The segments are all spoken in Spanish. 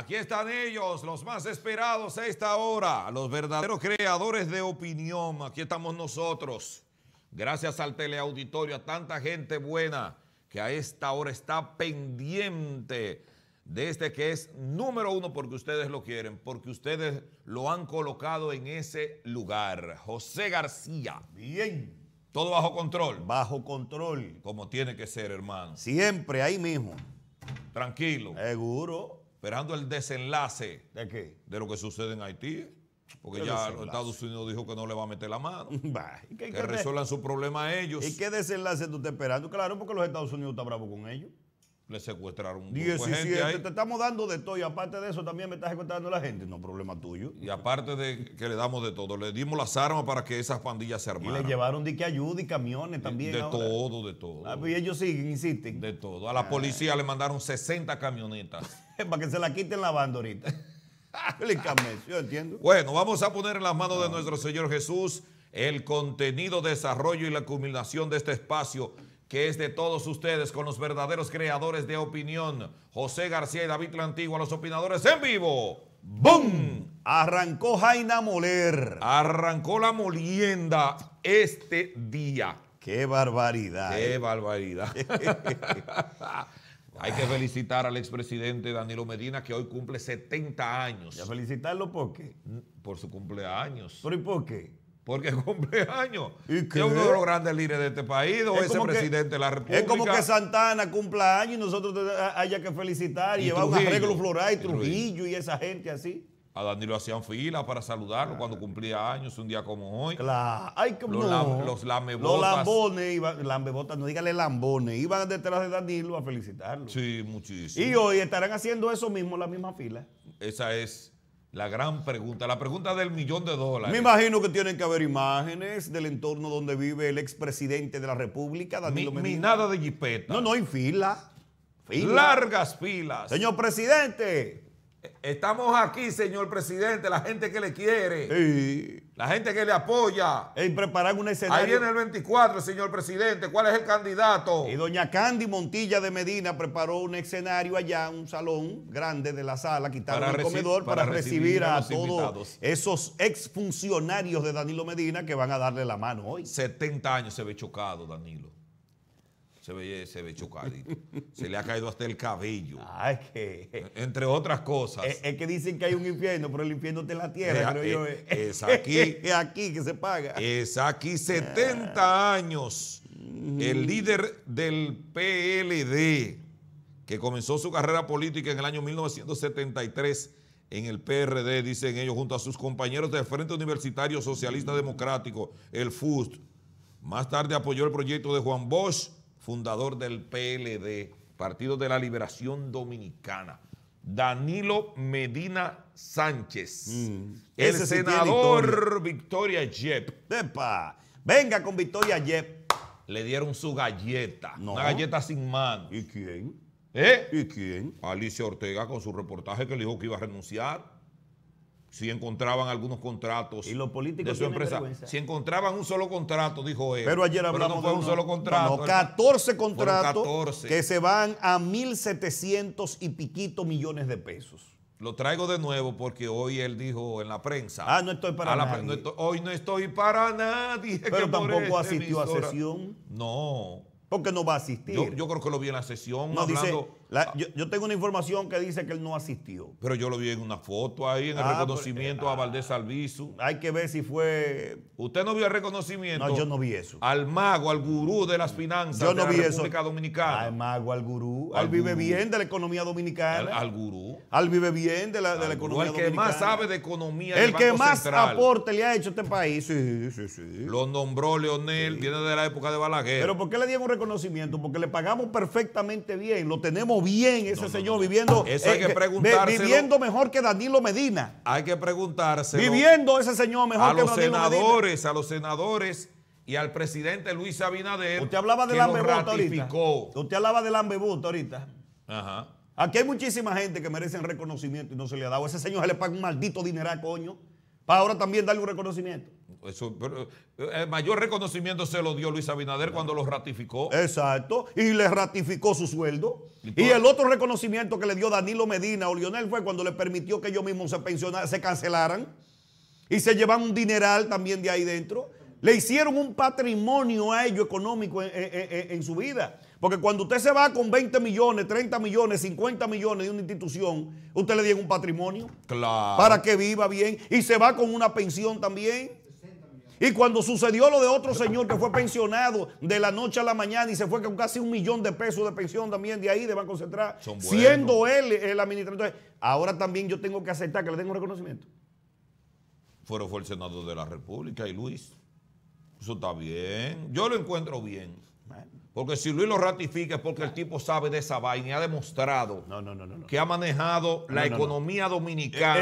Aquí están ellos, los más esperados a esta hora, los verdaderos creadores de opinión. Aquí estamos nosotros. Gracias al teleauditorio, a tanta gente buena que a esta hora está pendiente de este que es número uno porque ustedes lo quieren, porque ustedes lo han colocado en ese lugar. José García. Bien. Todo bajo control. Bajo control. Como tiene que ser, hermano. Siempre, ahí mismo. Tranquilo. Seguro esperando el desenlace. ¿De qué? De lo que sucede en Haití. Porque ya los Estados Unidos dijo que no le va a meter la mano. que resuelvan su problema ellos. ¿Y qué desenlace tú estás esperando? Claro, porque los Estados Unidos está bravo con ellos. Le secuestraron un 17, te estamos dando de todo y aparte de eso también me estás secuestrando la gente. No, problema tuyo. Y aparte de que le damos de todo, le dimos las armas para que esas pandillas se armaran. le llevaron de que ayuda y camiones también. De, todo, de todo. Ah, pues, y ellos siguen, insisten. De todo. A la ah. policía le mandaron 60 camionetas. para que se la quiten lavando ahorita. yo entiendo. Bueno, vamos a poner en las manos de nuestro Señor Jesús el contenido, desarrollo y la culminación de este espacio que es de todos ustedes con los verdaderos creadores de opinión, José García y David Lantigua, los opinadores en vivo. ¡Bum! Arrancó Jaina Moler. Arrancó la molienda este día. ¡Qué barbaridad! ¡Qué barbaridad! Hay que felicitar al expresidente Danilo Medina que hoy cumple 70 años. ¿Y a felicitarlo por qué? Por su cumpleaños. y por qué? Porque cumpleaños. ¿Y es uno de los grandes líderes de este país o ese presidente de la República. Es como que Santana cumpla años y nosotros haya que felicitar y, llevamos llevar un arreglo floral y Trujillo y esa gente así. A Danilo hacían fila para saludarlo cuando cumplía años, un día como hoy. Claro, ay, que los, no. los Los lambones, iban, lamebotas, no dígale lambones, iban detrás de Danilo a felicitarlo. Sí, muchísimo. Y hoy estarán haciendo eso mismo, la misma fila. Esa es la gran pregunta, la pregunta del millón de dólares. Me imagino que tienen que haber imágenes del entorno donde vive el expresidente de la República, Danilo ni, nada de jipeta. No, no, hay fila. fila. Largas filas. Señor presidente, Estamos aquí, señor presidente, la gente que le quiere, la gente que le apoya. en preparar un escenario. Ahí en el 24, señor presidente, ¿cuál es el candidato? Y doña Candy Montilla de Medina preparó un escenario allá, un salón grande de la sala, quitaron el comedor para, recibir, a, todos esos exfuncionarios de Danilo Medina que van a darle la mano hoy. 70 años se ve chocado, Danilo se ve, se chocadito. se le ha caído hasta el cabello. que... Entre otras cosas. Es, que dicen que hay un infierno, pero el infierno está en la tierra, es, eh. aquí. Es aquí que se paga. Es aquí 70 años. El líder del PLD, que comenzó su carrera política en el año 1973 en el PRD, dicen ellos, junto a sus compañeros del Frente Universitario Socialista Democrático, el FUST. Más tarde apoyó el proyecto de Juan Bosch fundador del PLD, Partido de la Liberación Dominicana. Danilo Medina Sánchez. Mm. El senador Victoria Yep. ¡Epa! Venga con Victoria Yep. Le dieron su galleta. Una galleta sin mano. ¿Y quién? ¿Eh? ¿Y quién? Alicia Ortega con su reportaje que le dijo que iba a renunciar si encontraban algunos contratos de su empresa, si encontraban un solo contrato, dijo él. Pero ayer hablamos de un solo contrato. No, 14 contratos que se van a 1.700 y piquito millones de pesos. Lo traigo de nuevo porque hoy él dijo en la prensa. Ah, no estoy para nadie. hoy no estoy para nadie. Pero tampoco asistió a sesión. No. Porque no va a asistir. Yo, creo que lo vi en la sesión. hablando, dice, ah. yo, tengo una información que dice que él no asistió. Pero yo lo vi en una foto ahí, en el ah, pues, reconocimiento a ah. Valdés Albizu. Hay que ver si fue. ¿Usted no vio el reconocimiento? No, yo no vi eso. Al mago, al gurú de las finanzas de la República Dominicana. Al mago, al gurú. Al, vive bien de la economía dominicana. Al, gurú. Al vive bien de la, economía dominicana. El que más sabe de economía. El que más aporte le ha hecho a este país. Sí, sí, sí. Lo nombró Leonel, viene de la época de Balaguer. Pero ¿por qué le dieron un reconocimiento porque le pagamos perfectamente bien, lo tenemos bien ese señor viviendo. Eso hay eh, que eh, Viviendo mejor que Danilo Medina. Hay que preguntarse. Viviendo ese señor mejor que los Danilo senadores, Medina. A los senadores y al presidente Luis Abinader. Usted hablaba de la ahorita. Usted hablaba del la ahorita. Ajá. Aquí hay muchísima gente que merecen reconocimiento y no se le ha dado. Ese señor se le paga un maldito dineral, coño. Para ahora también darle un reconocimiento. Eso, pero, el eh, mayor reconocimiento se lo dio Luis Abinader cuando lo ratificó. Exacto. Y le ratificó su sueldo. Y, el otro reconocimiento que le dio Danilo Medina o Lionel fue cuando le permitió que ellos mismos se, se cancelaran y se llevan un dineral también de ahí dentro. Le hicieron un patrimonio a ellos económico en, su vida. Porque cuando usted se va con 20 millones, 30 millones, 50 millones de una institución, usted le dieron un patrimonio. Para que viva bien. Y se va con una pensión también. Y cuando sucedió lo de otro señor que fue pensionado de la noche a la mañana y se fue con casi un millón de pesos de pensión también de ahí, de Banco Central, siendo él el administrador. ahora también yo tengo que aceptar que le tengo reconocimiento. Fueron fue el senador de la República y Luis. Eso está bien. Yo lo encuentro bien. Porque si Luis lo ratifica es porque el tipo sabe de esa vaina y ha demostrado que ha manejado la economía dominicana.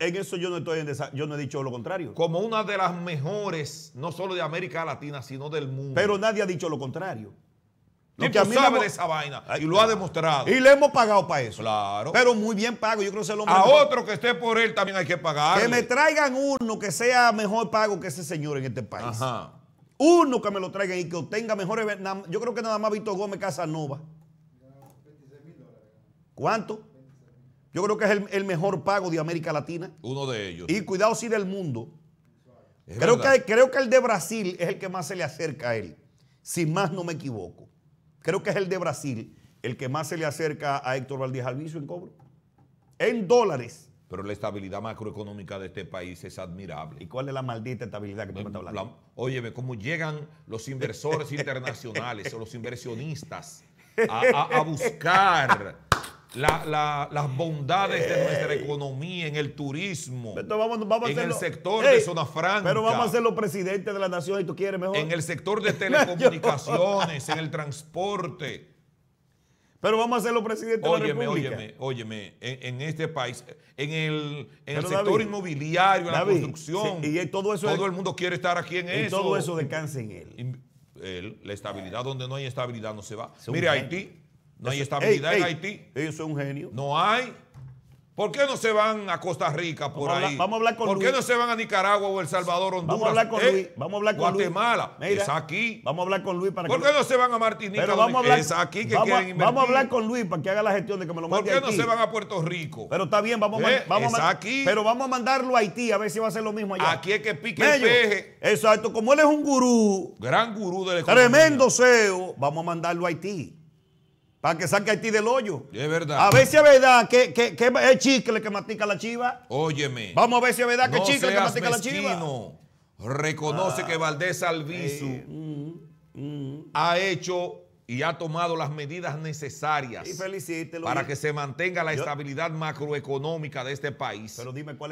En, eso, yo no estoy yo no he dicho lo contrario. Como una de las mejores, no solo de América Latina, sino del mundo. Pero nadie ha dicho lo contrario. El tipo que sabe de esa vaina y lo ha demostrado. Y le hemos pagado para eso. Claro. Pero muy bien pago. Yo creo que se lo A otro que esté por él también hay que pagar. Que me traigan uno que sea mejor pago que ese señor en este país. Ajá. Uno que me lo traigan y que obtenga mejores. Yo creo que nada más Víctor Gómez Casanova. ¿Cuánto? Yo creo que es el, mejor pago de América Latina. Uno de ellos. Y cuidado si del mundo. creo que, creo que el de Brasil es el que más se le acerca a él. Si más no me equivoco. Creo que es el de Brasil el que más se le acerca a Héctor Valdés Alviso en cobro. En dólares pero la estabilidad macroeconómica de este país es admirable. ¿Y cuál es la maldita estabilidad que tú me estás hablando? óyeme, cómo llegan los inversores internacionales o los inversionistas a, buscar las bondades de nuestra economía, en el turismo, vamos, vamos en el sector de zona franca. Pero vamos a ser los presidentes de la nación y tú quieres mejor. En el sector de telecomunicaciones, en el transporte. Pero vamos a hacerlo presidente óyeme, de la República. Óyeme, óyeme, en, en este país, en el, sector inmobiliario, en la construcción, y todo, eso todo el mundo quiere estar aquí en y todo eso descansa en él. La estabilidad, donde no hay estabilidad no se va. Mire Haití, no hay estabilidad en Haití. Ellos son un genio. No hay. ¿Por qué no se van a Costa Rica por ahí? vamos a hablar con Luis. ¿Por qué no se van a Nicaragua o El Salvador, Honduras? Eh, vamos a hablar con Luis. Vamos a hablar con Guatemala. es aquí. Vamos a hablar con Luis para que. ¿Por qué no se van a Martinica? vamos a hablar, es aquí que quieren invertir. Vamos a hablar con Luis para que haga la gestión de que me lo mande. ¿Por qué no se van a Puerto Rico? Pero está bien, vamos, a, eh, vamos aquí. Pero vamos a mandarlo a Haití a ver si va a ser lo mismo allá. Aquí es que pique el peje. Exacto, como él es un gurú. Gran gurú del economía. Tremendo CEO. Vamos a mandarlo a Haití. Para que saque a ti del hoyo. Es verdad. A ver si es verdad que, que, que, es chicle que matica la chiva. Óyeme. Vamos a ver si es verdad que es chicle que matica la chiva. Reconoce ah. que Valdés Albizu eh, mm, mm. ha hecho y ha tomado las medidas necesarias para que se mantenga la estabilidad macroeconómica de este país.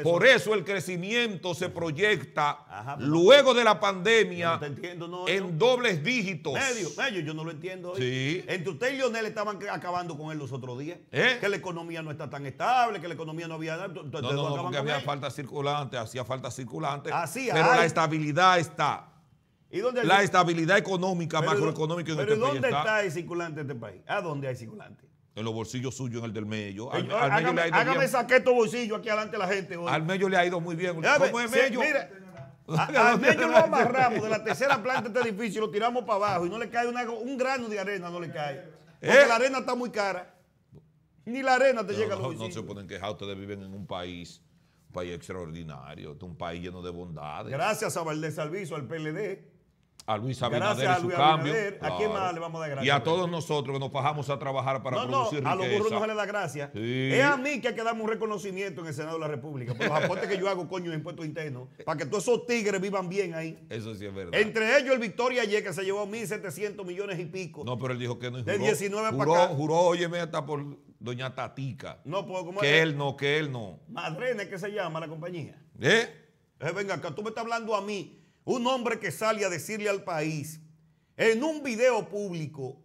Por eso el crecimiento se proyecta luego de la pandemia en dobles dígitos. Medio, medio, yo no lo entiendo. Sí. Entre usted y Lionel estaban acabando con él los otros días. ¿Eh? Que la economía no está tan estable, que la economía no había... no, no, había falta circulante, hacía falta circulante. pero la estabilidad está. La estabilidad económica, macroeconómica en pero este ¿dónde ¿Dónde está el circulante de este país? ¿A dónde hay circulante? En los bolsillos suyos, en el del medio. Al, hágame, estos bolsillos aquí adelante la gente Al medio le ha ido muy bien. mira, al medio lo amarramos de la tercera planta de este edificio, lo tiramos para abajo y no le cae un grano de arena, no le cae. Porque ¿Eh? la arena está muy cara. Ni la arena te llega a los No se pueden quejar, ustedes viven en un país un país extraordinario, un país lleno de bondades. Gracias a Valdés Alviso, al PLD, a Luis Abinader a Luis su cambio. Abinader, ¿A quién más le vamos a dar gracias? Y a todos nosotros que nos bajamos a trabajar para producir producir no, a los burros no se le da gracias. Es a mí que hay que darme un reconocimiento en el Senado de la República por los aportes que yo hago, coño, en impuestos internos, para que todos esos tigres vivan bien ahí. Eso sí es verdad. Entre ellos el Victoria ayer que se llevó 1.700 millones y pico. No, pero él dijo que no. Juró, de 19 juró, para acá. Juró, óyeme, hasta por doña Tatica. No, pues, Que él no, que él no. Madrena, ¿qué se llama la compañía? ¿Eh? eh venga, acá tú me estás hablando a mí un hombre que sale a decirle al país en un video público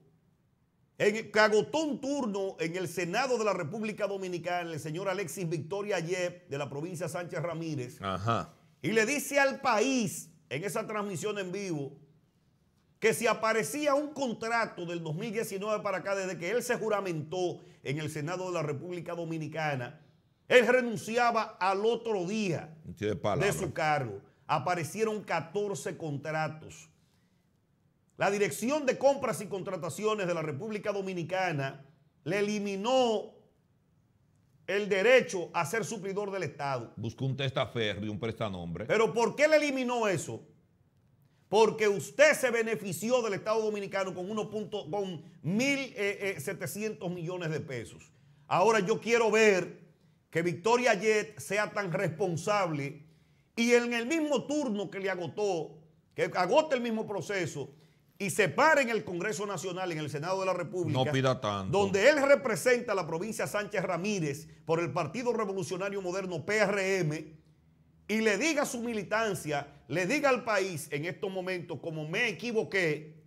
en, que agotó un turno en el Senado de la República Dominicana, el señor Alexis Victoria Yep de la provincia Sánchez Ramírez, y le dice al país en esa transmisión en vivo que si aparecía un contrato del 2019 para acá, desde que él se juramentó en el Senado de la República Dominicana, él renunciaba al otro día de su cargo aparecieron 14 contratos. La Dirección de Compras y Contrataciones de la República Dominicana le eliminó el derecho a ser suplidor del Estado. Buscó un testaferro y un prestanombre. Pero ¿por qué le eliminó eso? Porque usted se benefició del Estado Dominicano con, 1.700 eh, eh, millones de pesos. Ahora yo quiero ver que Victoria Jet sea tan responsable y en el mismo turno que le agotó, que agota el mismo proceso y se para en el Congreso Nacional, en el Senado de la República, donde él representa a la provincia Sánchez Ramírez por el Partido Revolucionario Moderno PRM, y le diga a su militancia, le diga al país en estos momentos, como me equivoqué,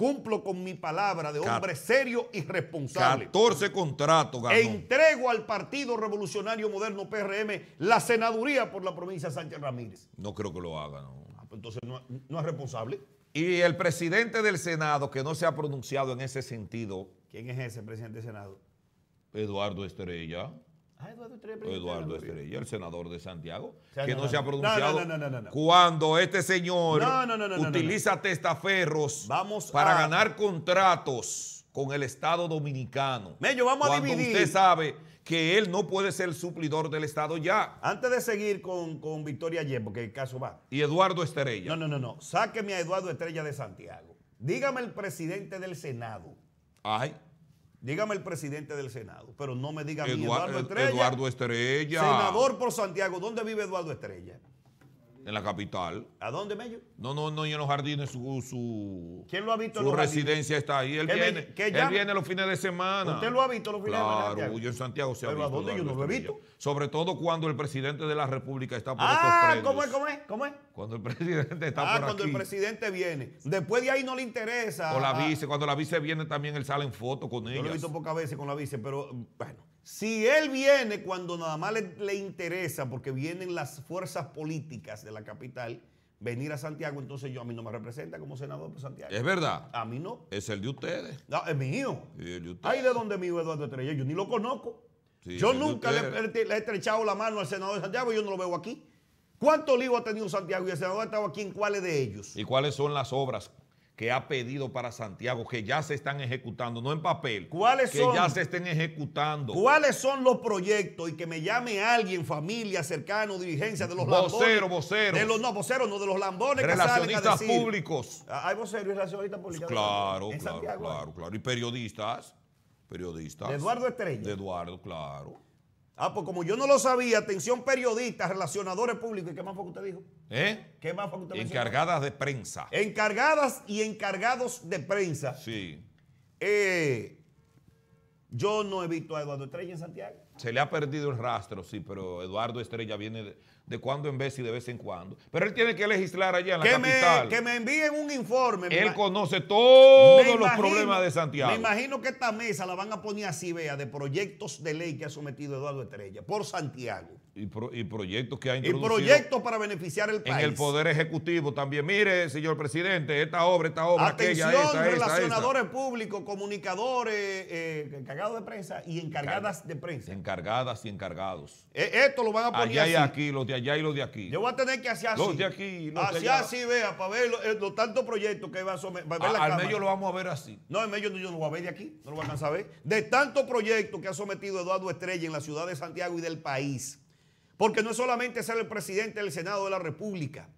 cumplo con mi palabra de hombre serio y responsable. 14 contratos, ganó. Entrego al Partido Revolucionario Moderno PRM la senaduría por la provincia de Sánchez Ramírez. No creo que lo haga, no. Ah, pues entonces no, es responsable. Y el presidente del Senado, que no se ha pronunciado en ese sentido. ¿Quién es ese presidente del Senado? Eduardo Estrella. Ah, Eduardo Estrella. el senador de Santiago, que no, se ha pronunciado. cuando este señor utiliza testaferros para ganar contratos con el Estado dominicano. vamos Usted sabe que él no puede ser suplidor del Estado ya. Antes de seguir con, Victoria Yep, porque el caso va. Y Eduardo Estrella. No, no, no, no. Sáqueme a Eduardo Estrella de Santiago. Dígame el presidente del Senado. Ay. Dígame el presidente del Senado, pero no me diga mi Eduardo Estrella. Eduardo Estrella. Senador por Santiago, ¿dónde vive Eduardo Estrella? En la capital. ¿A dónde, Mello? No, no, no, y en los jardines su, su ¿Quién lo ha visto? Su residencia está ahí. Él viene, él viene los fines de semana. ¿Usted lo ha visto los fines de semana? Claro, yo en Santiago se ha visto. ¿a dónde yo no lo he visto? Sobre todo cuando el presidente de la República está por ah, estos ¿cómo es, cómo es, cómo es? Cuando el presidente está ah, por ah, cuando el presidente viene. Después de ahí no le interesa. O la vice, cuando la vice viene también él sale en foto con ella. Yo lo he visto pocas veces con la vice, pero bueno. Si él viene cuando nada más le, interesa, porque vienen las fuerzas políticas de la capital, venir a Santiago, entonces yo a mí no me representa como senador de Santiago. Es verdad. A mí no. Es el de ustedes. No, es mío. Y el de ustedes. Ahí de donde mío Eduardo Estrella, yo ni lo conozco. yo nunca le, he estrechado la mano al senador de Santiago, yo no lo veo aquí. ¿Cuántos libros ha tenido Santiago y el senador ha estado aquí en cuáles de ellos? ¿Y cuáles son las obras que ha pedido para Santiago, que ya se están ejecutando, no en papel, ¿Cuáles que ya se estén ejecutando. ¿Cuáles son los proyectos? Y que me llame alguien, familia, cercano, dirigencia de los vocero, lambones. Vocero, De los, no, voceros, no, de los lambones que salen a decir, públicos. Ah, hay voceros y relacionistas públicos. Claro, claro, claro, claro. Y periodistas, periodistas. Eduardo Estrella. De Eduardo, claro. Ah, pues como yo no lo sabía, atención periodistas, relacionadores públicos, ¿y qué más fue que usted dijo? ¿Eh? ¿Qué más fue que usted dijo? Encargadas de prensa. Encargadas y encargados de prensa. Sí. Eh, yo no he visto a Eduardo Estrella en Santiago. Se le ha perdido el rastro, sí, pero Eduardo Estrella viene de de cuando en vez y de vez en cuando. Pero él tiene que legislar allá en la capital. Me, que me envíen un informe. Él conoce todos los problemas de Santiago. Me imagino que esta mesa la van a poner así, vea, de proyectos de ley que ha sometido Eduardo Estrella por Santiago. Y, y, proyectos que ha introducido. Y proyectos para beneficiar el país. En el Poder Ejecutivo también. Mire, señor presidente, esta obra, esta obra, Atención, relacionadores públicos, comunicadores, eh, encargados de prensa y encargadas de prensa. Encargadas y encargados. E, esto lo van a poner Allá y aquí, los de allá y los de aquí. Yo voy a tener que hacer así. Los de aquí los Hacia de así, vea, para ver eh, los, tantos proyectos que va a someter. ver la al medio lo vamos a ver así. No, al medio yo no lo voy a ver de aquí, no lo van a saber. De tantos proyectos que ha sometido Eduardo Estrella en la ciudad de Santiago y del país porque no es solamente ser el presidente del Senado de la República.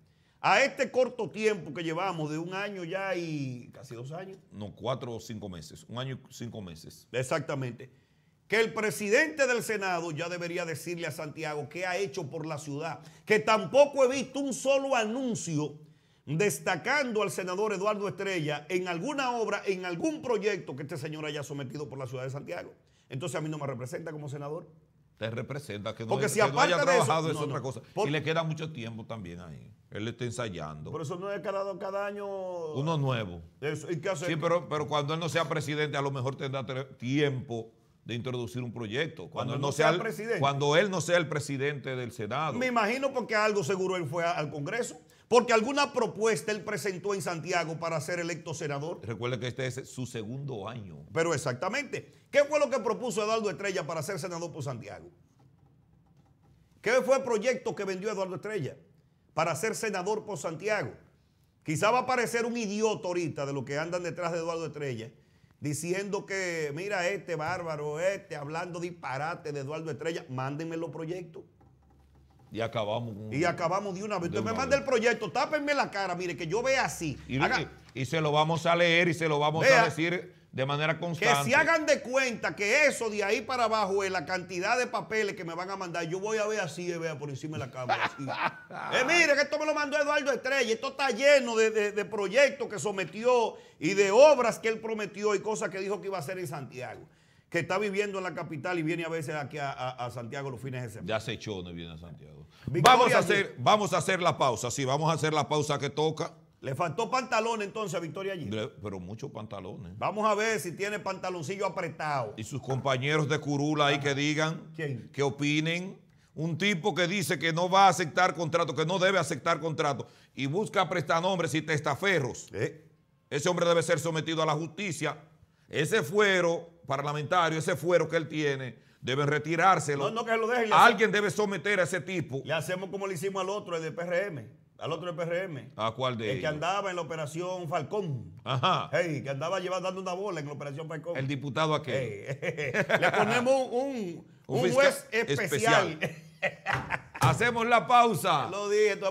A este corto tiempo que llevamos de un año ya y casi dos años. No, cuatro o cinco meses. Un año y cinco meses. Exactamente. Que el presidente del Senado ya debería decirle a Santiago qué ha hecho por la ciudad. Que tampoco he visto un solo anuncio destacando al senador Eduardo Estrella en alguna obra, en algún proyecto que este señor haya sometido por la ciudad de Santiago. Entonces a mí no me representa como senador te representa que no, que haya trabajado es otra cosa. Y le queda mucho tiempo también ahí. Él está ensayando. Pero eso no es cada, cada año. Uno nuevo. Sí, pero, pero cuando él no sea presidente, a lo mejor tendrá tiempo de introducir un proyecto. Cuando, él no sea, el, presidente. Cuando él no sea el presidente del Senado. Me imagino porque algo seguro él fue al Congreso. Porque alguna propuesta él presentó en Santiago para ser electo senador. Recuerda que este es su segundo año. Pero exactamente. ¿Qué fue lo que propuso Eduardo Estrella para ser senador por Santiago? ¿Qué fue el proyecto que vendió Eduardo Estrella para ser senador por Santiago? Quizá va a parecer un idiota ahorita de lo que andan detrás de Eduardo Estrella, diciendo que, mira, este bárbaro, este, hablando disparate de Eduardo Estrella, mándenme los proyectos. Y acabamos. Y acabamos de una vez. Usted me manda el proyecto, tápenme la cara, mire, que yo vea así. Y, se lo vamos a leer y se lo vamos a decir de manera constante. Que se hagan de cuenta que eso de ahí para abajo es la cantidad de papeles que me van a mandar. Yo voy a ver así, eh, vea, por encima de la cámara. Eh, mire, que esto me lo mandó Eduardo Estrella. Esto está lleno de proyectos que sometió y de obras que él prometió y cosas que dijo que iba a hacer en Santiago que está viviendo en la capital y viene a veces aquí a, Santiago los fines de semana. Ya se echó, no viene a Santiago. vamos, a hacer, vamos a hacer la pausa, sí, vamos a hacer la pausa que toca. Le faltó pantalón entonces a Victoria allí. Pero muchos pantalones. Vamos a ver si tiene pantaloncillo apretado. Y sus compañeros de curula ahí que digan, que opinen. Un tipo que dice que no va a aceptar contrato, que no debe aceptar contrato y busca prestanombres y testaferros. Eh. Ese hombre debe ser sometido a la justicia ese fuero parlamentario, ese fuero que él tiene, debe retirárselo. No, no, que lo dejen. Alguien debe someter a ese tipo. Le hacemos como le hicimos al otro, el del PRM. Al otro del PRM. ¿A cuál de El que andaba en la operación Falcón. Ajá. Hey, que andaba llevando dando una bola en la operación Falcón. El diputado aquel. Le ponemos un, juez especial. Hacemos la pausa.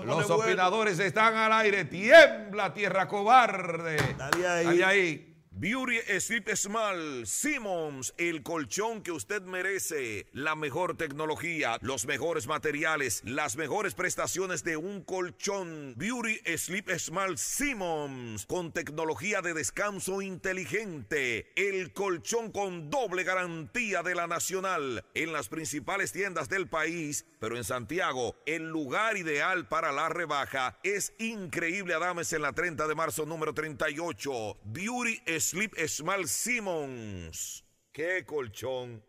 Los opinadores están al aire. Tiembla, tierra cobarde. está ahí. ahí. Beauty Sleep Small, Simmons, el colchón que usted merece, la mejor tecnología, los mejores materiales, las mejores prestaciones de un colchón. Beauty Sleep Small Simmons, con tecnología de descanso inteligente, el colchón con doble garantía de la nacional, en las principales tiendas del país, pero en Santiago, el lugar ideal para la rebaja es increíble Adames en la 30 de marzo número 38. Beauty Sleep Sleep Small Simmons. ¡Qué colchón!